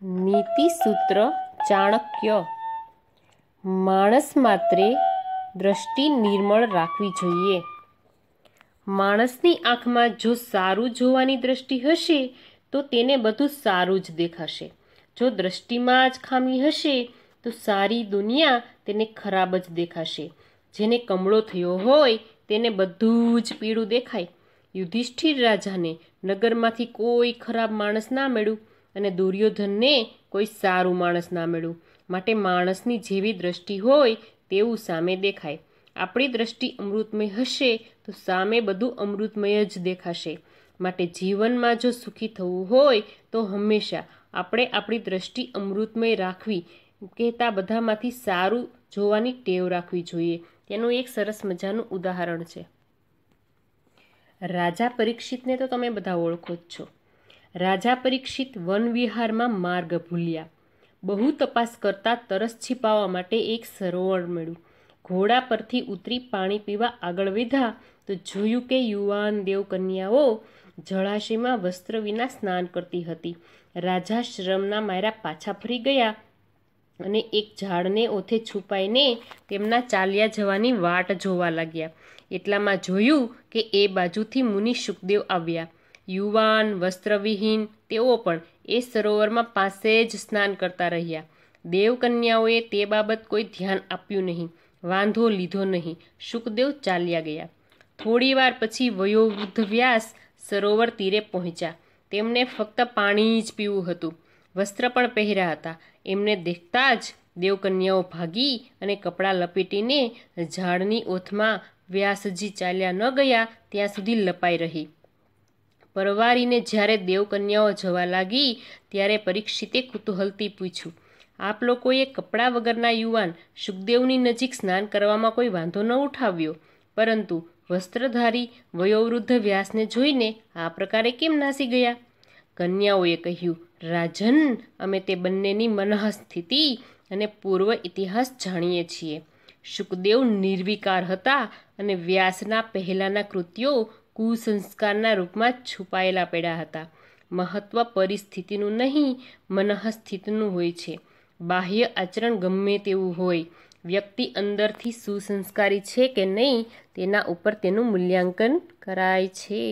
નીતિસૂત્ર ચાણક્ય માણસ માત્રે દ્રષ્ટિ નિર્મળ રાખવી જોઈએ માણસની આંખમાં જો સારું જોવાની દ્રષ્ટિ હશે તો તેને બધું સારું જ દેખાશે જો દ્રષ્ટિમાં જ ખામી હશે તો સારી દુનિયા તેને ખરાબ જ દેખાશે જેને કમળો થયો હોય તેને બધું જ પીળું દેખાય યુધિષ્ઠિર રાજાને નગરમાંથી કોઈ ખરાબ માણસ ના મળ્યું અને દુર્યોધનને કોઈ સારું માણસ ના મળ્યું માટે માણસની જેવી દ્રષ્ટિ હોય તેવું સામે દેખાય આપણી દ્રષ્ટિ અમૃતમય હશે તો સામે બધું અમૃતમય જ દેખાશે માટે જીવનમાં જો સુખી થવું હોય તો હંમેશા આપણે આપણી દ્રષ્ટિ અમૃતમય રાખવી કહેતા બધામાંથી સારું જોવાની ટેવ રાખવી જોઈએ તેનું એક સરસ મજાનું ઉદાહરણ છે રાજા પરીક્ષિતને તો તમે બધા ઓળખો જ છો રાજા પરીક્ષિત વનવિહારમાં માર્ગ ભૂલ્યા બહુ તપાસ કરતાં તરસ છીપાવવા માટે એક સરોવર મળ્યું ઘોડા પરથી ઉતરી પાણી પીવા આગળ વધ્યા તો જોયું કે યુવાન દેવકન્યાઓ જળાશયમાં વસ્ત્ર વિના સ્નાન કરતી હતી રાજા શ્રમના માયરા પાછા ફરી ગયા અને એક ઝાડને ઓથે છુપાઈને તેમના ચાલ્યા જવાની વાટ જોવા લાગ્યા એટલામાં જોયું કે એ બાજુથી મુનિ સુખદેવ આવ્યા યુવાન વસ્ત્રવિહીન તેઓ પણ એ સરોવરમાં પાસે જ સ્નાન કરતા રહ્યા દેવકન્યાઓએ તે બાબત કોઈ ધ્યાન આપ્યું નહીં વાંધો લીધો નહીં સુખદેવ ચાલ્યા ગયા થોડીવાર પછી વયોવૃદ્ધ વ્યાસ સરોવર તીરે પહોંચ્યા તેમણે ફક્ત પાણી જ પીવું હતું વસ્ત્ર પણ પહેર્યા હતા એમને દેખતા જ દેવકન્યાઓ ભાગી અને કપડાં લપેટીને ઝાડની ઓથમાં વ્યાસજી ચાલ્યા ન ગયા ત્યાં સુધી લપાઈ રહી પરવારીને જ્યારે દેવકન્યાઓ જવા લાગી ત્યારે પરીક્ષિતે કુતૂહલથી પૂછ્યું આપ લોકોએ કપડાં વગરના યુવાન સુખદેવની નજીક સ્નાન કરવામાં કોઈ વાંધો ન ઉઠાવ્યો પરંતુ વસ્ત્રધારી વયોવૃદ્ધ વ્યાસને જોઈને આ પ્રકારે કેમ નાસી ગયા કન્યાઓએ કહ્યું રાજન અમે તે બંનેની મનઃ સ્થિતિ અને પૂર્વ ઇતિહાસ જાણીએ છીએ સુખદેવ નિર્વિકાર હતા અને વ્યાસના પહેલાંના કૃત્યો કુસંસ્કારના રૂપમાં છુપાયેલા પડ્યા હતા મહત્વ પરિસ્થિતિનું નહીં મનઃસ્થિતનું હોય છે બાહ્ય આચરણ ગમે તેવું હોય વ્યક્તિ અંદરથી સુસંસ્કારી છે કે નહીં તેના ઉપર તેનું મૂલ્યાંકન કરાય છે